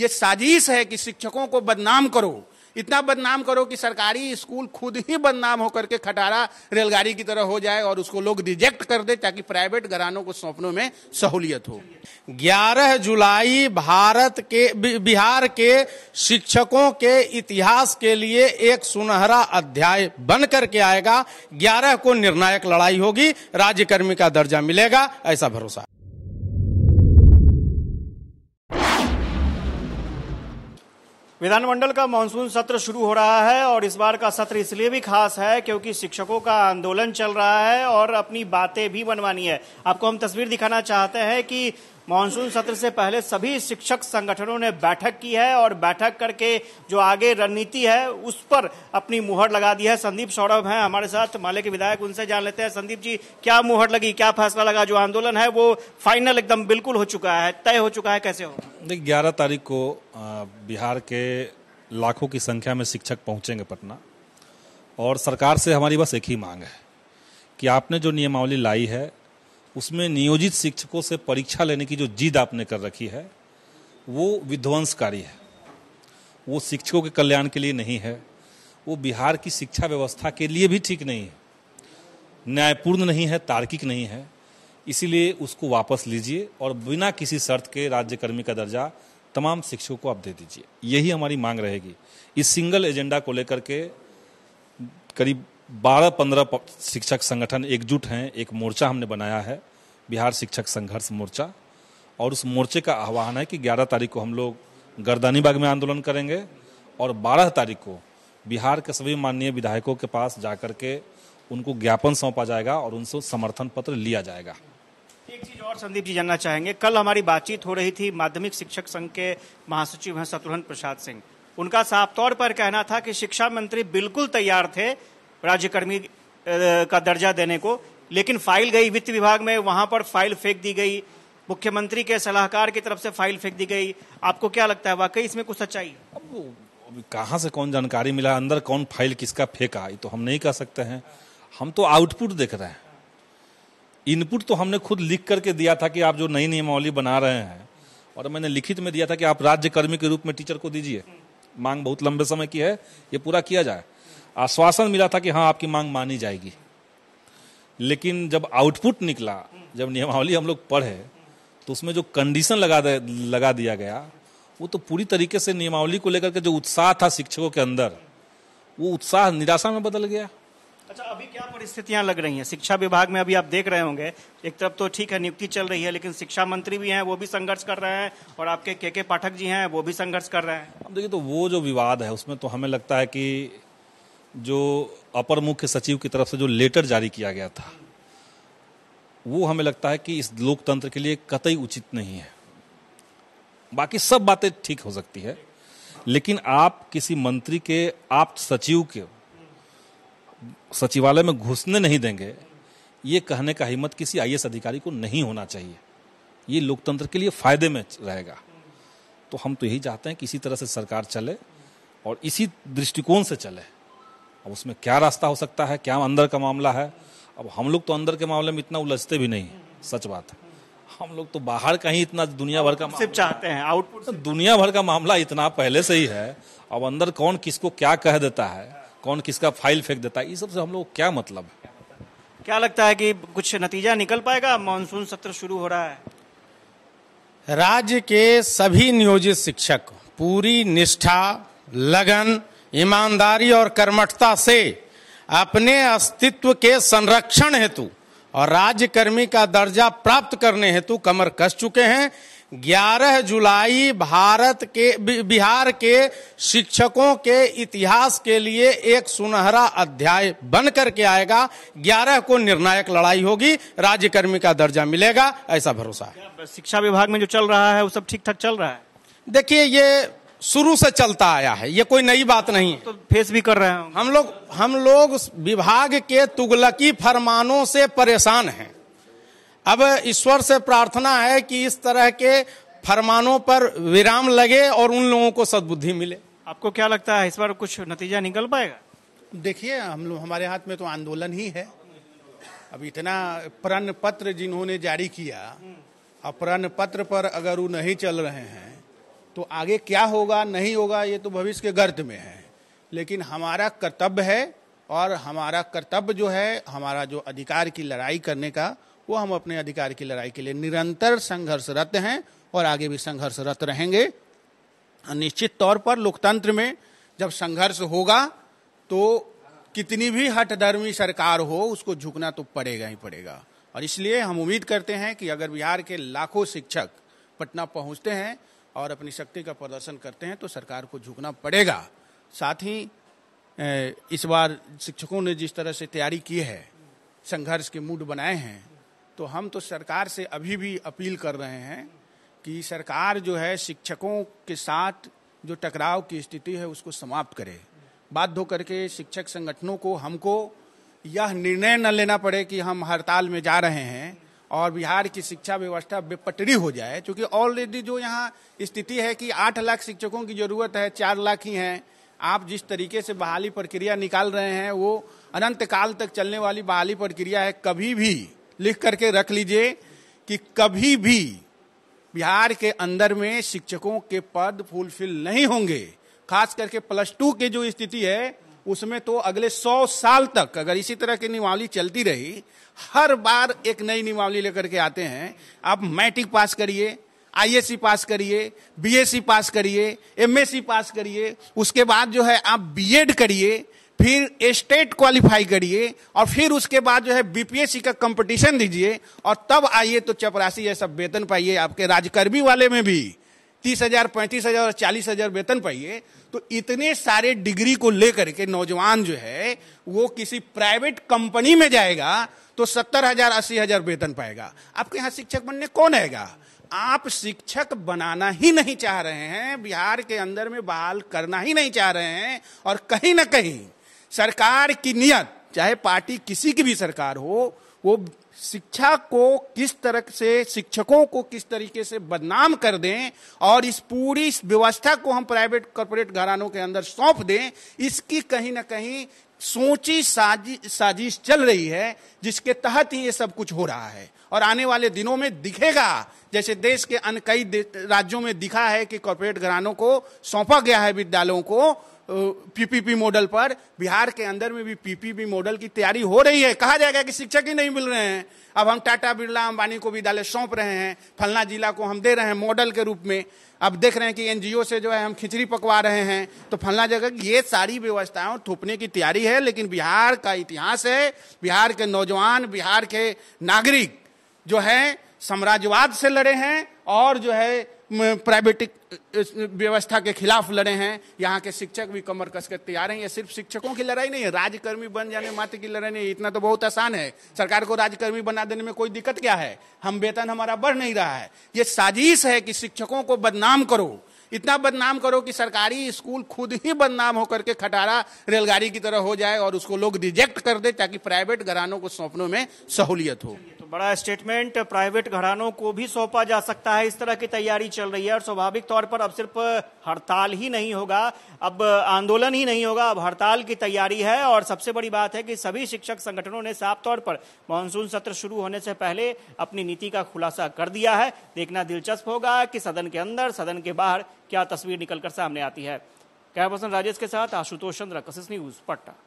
ये साजिश है कि शिक्षकों को बदनाम करो इतना बदनाम करो कि सरकारी स्कूल खुद ही बदनाम होकर के खटारा रेलगाड़ी की तरह हो जाए और उसको लोग रिजेक्ट कर दे ताकि प्राइवेट घरानों को सौंपने में सहूलियत हो 11 जुलाई भारत के बिहार के शिक्षकों के इतिहास के लिए एक सुनहरा अध्याय बन करके आएगा 11 को निर्णायक लड़ाई होगी राज्यकर्मी का दर्जा मिलेगा ऐसा भरोसा विधानमंडल का मानसून सत्र शुरू हो रहा है और इस बार का सत्र इसलिए भी खास है क्योंकि शिक्षकों का आंदोलन चल रहा है और अपनी बातें भी बनवानी है आपको हम तस्वीर दिखाना चाहते हैं कि मानसून सत्र से पहले सभी शिक्षक संगठनों ने बैठक की है और बैठक करके जो आगे रणनीति है उस पर अपनी मुहर लगा दी है संदीप सौरभ हैं हमारे साथ माले के विधायक उनसे जान लेते हैं संदीप जी क्या मुहर लगी क्या फैसला लगा जो आंदोलन है वो फाइनल एकदम बिल्कुल हो चुका है तय हो चुका है कैसे हो देखिए ग्यारह तारीख को बिहार के लाखों की संख्या में शिक्षक पहुंचेंगे पटना और सरकार से हमारी बस एक ही मांग है कि आपने जो नियमावली लाई है उसमें नियोजित शिक्षकों से परीक्षा लेने की जो जिद आपने कर रखी है वो विध्वंसकारी है वो शिक्षकों के कल्याण के लिए नहीं है वो बिहार की शिक्षा व्यवस्था के लिए भी ठीक नहीं है न्यायपूर्ण नहीं है तार्किक नहीं है इसीलिए उसको वापस लीजिए और बिना किसी शर्त के राज्यकर्मी का दर्जा तमाम शिक्षकों को आप दे दीजिए यही हमारी मांग रहेगी इस सिंगल एजेंडा को लेकर के करीब बारह पंद्रह शिक्षक संगठन एकजुट हैं एक मोर्चा हमने बनाया है बिहार शिक्षक संघर्ष मोर्चा और उस मोर्चे का आह्वान है कि 11 तारीख को हम लोग गर्दानीबाग में आंदोलन करेंगे और 12 तारीख को बिहार के सभी माननीय विधायकों के पास जाकर के उनको ज्ञापन सौंपा जाएगा और उनसे समर्थन पत्र लिया जाएगा एक चीज और संदीप जी जानना चाहेंगे कल हमारी बातचीत हो रही थी माध्यमिक शिक्षक संघ के महासचिव हैं शत्रुघ्न प्रसाद सिंह उनका साफ तौर पर कहना था कि शिक्षा मंत्री बिल्कुल तैयार थे राज्यकर्मी का दर्जा देने को लेकिन फाइल गई वित्त विभाग में वहां पर फाइल फेंक दी गई मुख्यमंत्री के सलाहकार की तरफ से फाइल फेंक दी गई आपको क्या लगता है वाकई इसमें कुछ सच्चाई अब कहाँ से कौन जानकारी मिला अंदर कौन फाइल किसका फेंका ये तो हम नहीं कह सकते हैं हम तो आउटपुट देख रहे हैं इनपुट तो हमने खुद लिख करके दिया था कि आप जो नई नियमावली बना रहे हैं और मैंने लिखित में दिया था कि आप राज्यकर्मी के रूप में टीचर को दीजिए मांग बहुत लंबे समय की है ये पूरा किया जाए आश्वासन मिला था कि हाँ आपकी मांग मानी जाएगी लेकिन जब आउटपुट निकला जब नियमावली हम लोग पढ़े तो उसमें जो कंडीशन लगा लगा दिया गया वो तो पूरी तरीके से नियमावली को लेकर के जो उत्साह था शिक्षकों के अंदर वो उत्साह निराशा में बदल गया अच्छा अभी क्या परिस्थितियां लग रही हैं शिक्षा विभाग में अभी आप देख रहे होंगे एक तरफ तो ठीक है नियुक्ति चल रही है लेकिन शिक्षा मंत्री भी हैं वो भी संघर्ष कर रहे हैं और आपके के के पाठक जी हैं वो भी संघर्ष कर रहे हैं अब देखिए तो वो जो विवाद है उसमें तो हमें लगता है कि जो अपर मुख्य सचिव की तरफ से जो लेटर जारी किया गया था वो हमें लगता है कि इस लोकतंत्र के लिए कतई उचित नहीं है बाकी सब बातें ठीक हो सकती है लेकिन आप किसी मंत्री के आप सचिव के सचिवालय में घुसने नहीं देंगे ये कहने का हिम्मत किसी आईएएस अधिकारी को नहीं होना चाहिए ये लोकतंत्र के लिए फायदे में रहेगा तो हम तो यही चाहते हैं कि इसी तरह से सरकार चले और इसी दृष्टिकोण से चले अब उसमें क्या रास्ता हो सकता है क्या अंदर का मामला है अब हम लोग तो अंदर के मामले में इतना उलझते भी नहीं सच बात है हम लोग तो बाहर का ही इतना दुनिया भर का सिर्फ चाहते हैं आउटपुट दुनिया भर का मामला इतना पहले से ही है अब अंदर कौन किसको क्या कह देता है कौन किसका फाइल फेंक देता है ये सबसे हम लोग क्या मतलब है क्या लगता है कि कुछ नतीजा निकल पाएगा मानसून सत्र शुरू हो रहा है राज्य के सभी नियोजित शिक्षक पूरी निष्ठा लगन ईमानदारी और कर्मठता से अपने अस्तित्व के संरक्षण हेतु और राज्यकर्मी का दर्जा प्राप्त करने हेतु कमर कस चुके हैं 11 जुलाई भारत के बिहार के शिक्षकों के इतिहास के लिए एक सुनहरा अध्याय बन करके आएगा 11 को निर्णायक लड़ाई होगी राज्यकर्मी का दर्जा मिलेगा ऐसा भरोसा है शिक्षा विभाग में जो चल रहा है वो सब ठीक ठाक चल रहा है देखिए ये शुरू से चलता आया है ये कोई नई बात नहीं है तो फेस भी कर रहे हैं हम लोग हम लोग विभाग के तुगलकी फरमानों से परेशान हैं अब ईश्वर से प्रार्थना है कि इस तरह के फरमानों पर विराम लगे और उन लोगों को सद्बुद्धि मिले आपको क्या लगता है इस बार कुछ नतीजा निकल पाएगा देखिए हम लोग हमारे हाथ में तो आंदोलन ही है अब इतना प्रण पत्र जिन्होंने जारी किया हम्म। अब प्रण पत्र पर अगर वो नहीं चल रहे हैं तो आगे क्या होगा नहीं होगा ये तो भविष्य के गर्द में है लेकिन हमारा कर्तव्य है और हमारा कर्तव्य जो है हमारा जो अधिकार की लड़ाई करने का वो हम अपने अधिकार की लड़ाई के लिए निरंतर संघर्षरत हैं और आगे भी संघर्षरत रहेंगे निश्चित तौर पर लोकतंत्र में जब संघर्ष होगा तो कितनी भी हटधर्मी सरकार हो उसको झुकना तो पड़ेगा ही पड़ेगा और इसलिए हम उम्मीद करते हैं कि अगर बिहार के लाखों शिक्षक पटना पहुंचते हैं और अपनी शक्ति का प्रदर्शन करते हैं तो सरकार को झुकना पड़ेगा साथ ही इस बार शिक्षकों ने जिस तरह से तैयारी की है संघर्ष के मूड बनाए हैं तो हम तो सरकार से अभी भी अपील कर रहे हैं कि सरकार जो है शिक्षकों के साथ जो टकराव की स्थिति है उसको समाप्त करे बाध्य होकर के शिक्षक संगठनों को हमको यह निर्णय न लेना पड़े कि हम हड़ताल में जा रहे हैं और बिहार की शिक्षा व्यवस्था बेपटरी हो जाए क्योंकि ऑलरेडी जो यहाँ स्थिति है कि आठ लाख शिक्षकों की जरूरत है चार लाख ही हैं आप जिस तरीके से बहाली प्रक्रिया निकाल रहे हैं वो अनंत काल तक चलने वाली बहाली प्रक्रिया है कभी भी लिख करके रख लीजिए कि कभी भी बिहार के अंदर में शिक्षकों के पद फुलफिल नहीं होंगे खास करके प्लस टू के जो स्थिति है उसमें तो अगले सौ साल तक अगर इसी तरह की नियमावली चलती रही हर बार एक नई नियमावली लेकर के आते हैं आप मैट्रिक पास करिए आईएससी पास करिए बीएससी पास करिए एमएससी पास करिए उसके बाद जो है आप बीएड करिए फिर स्टेट क्वालिफाई करिए और फिर उसके बाद जो है बीपीएससी का कंपटीशन दीजिए और तब आइए तो चपरासी जैसा वेतन पाइए आपके राजकर्मी वाले में भी तीस हजार पैंतीस हजार और चालीस हजार वेतन पाइए तो इतने सारे डिग्री को लेकर के नौजवान जो है वो किसी प्राइवेट कंपनी में जाएगा तो सत्तर हजार अस्सी हजार वेतन पाएगा आपके यहाँ शिक्षक बनने कौन आएगा आप शिक्षक बनाना ही नहीं चाह रहे हैं बिहार के अंदर में बहाल करना ही नहीं चाह रहे हैं और कहीं ना कहीं सरकार की नियत चाहे पार्टी किसी की भी सरकार हो वो शिक्षा को किस तरह से शिक्षकों को किस तरीके से बदनाम कर दें और इस पूरी व्यवस्था को हम प्राइवेट कॉरपोरेट घरानों के अंदर सौंप दें इसकी कहीं ना कहीं सोची साजिश साजिश चल रही है जिसके तहत ही ये सब कुछ हो रहा है और आने वाले दिनों में दिखेगा जैसे देश के अन्य कई राज्यों में दिखा है कि कॉरपोरेट घरानों को सौंपा गया है विद्यालयों को पीपीपी मॉडल पर बिहार के अंदर में भी पीपीपी मॉडल की तैयारी हो रही है कहा जाएगा कि शिक्षक ही नहीं मिल रहे हैं अब हम टाटा बिरला अंबानी को विद्यालय सौंप रहे हैं फलना जिला को हम दे रहे हैं मॉडल के रूप में अब देख रहे हैं कि एनजीओ से जो है हम खिचड़ी पकवा रहे हैं तो फलना जगह ये सारी व्यवस्थाएं थोपने की तैयारी है लेकिन बिहार का इतिहास है बिहार के नौजवान बिहार के नागरिक जो है साम्राज्यवाद से लड़े हैं और जो है प्राइवेटिक व्यवस्था के खिलाफ लड़े हैं यहाँ के शिक्षक भी कमर कस के तैयार हैं ये सिर्फ शिक्षकों की लड़ाई नहीं है राजकर्मी बन जाने मात्र की लड़ाई नहीं इतना तो बहुत आसान है सरकार को राजकर्मी बना देने में कोई दिक्कत क्या है हम वेतन हमारा बढ़ नहीं रहा है ये साजिश है कि शिक्षकों को बदनाम करो इतना बदनाम करो कि सरकारी स्कूल खुद ही बदनाम होकर के खटारा रेलगाड़ी की तरह हो जाए और उसको लोग रिजेक्ट कर दे ताकि प्राइवेट घरानों को सौंपने में सहूलियत हो तो बड़ा स्टेटमेंट प्राइवेट घरानों को भी सौंपा जा सकता है इस तरह की तैयारी चल रही है और स्वाभाविक तौर पर अब सिर्फ हड़ताल ही नहीं होगा अब आंदोलन ही नहीं होगा अब हड़ताल की तैयारी है और सबसे बड़ी बात है कि सभी शिक्षक संगठनों ने साफ तौर पर मानसून सत्र शुरू होने से पहले अपनी नीति का खुलासा कर दिया है देखना दिलचस्प होगा कि सदन के अंदर सदन के बाहर क्या तस्वीर निकलकर सामने आती है कैमरा पर्सन राजेश के साथ आशुतोष चंद्र कशिश न्यूज पटना